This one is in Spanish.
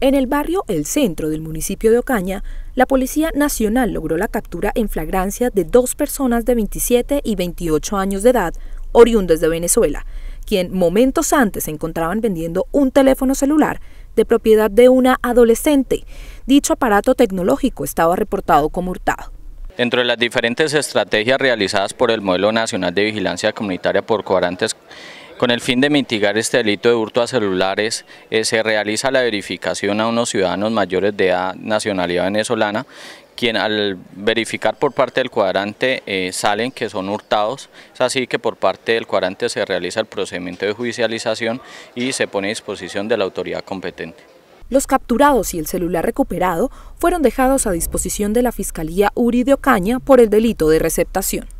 En el barrio El Centro del municipio de Ocaña, la Policía Nacional logró la captura en flagrancia de dos personas de 27 y 28 años de edad, oriundas de Venezuela, quien momentos antes se encontraban vendiendo un teléfono celular de propiedad de una adolescente. Dicho aparato tecnológico estaba reportado como hurtado. Dentro de las diferentes estrategias realizadas por el Modelo Nacional de Vigilancia Comunitaria por Cuadrantes con el fin de mitigar este delito de hurto a celulares, eh, se realiza la verificación a unos ciudadanos mayores de edad nacionalidad venezolana, quien al verificar por parte del cuadrante eh, salen que son hurtados, es así que por parte del cuadrante se realiza el procedimiento de judicialización y se pone a disposición de la autoridad competente. Los capturados y el celular recuperado fueron dejados a disposición de la Fiscalía Uri de Ocaña por el delito de receptación.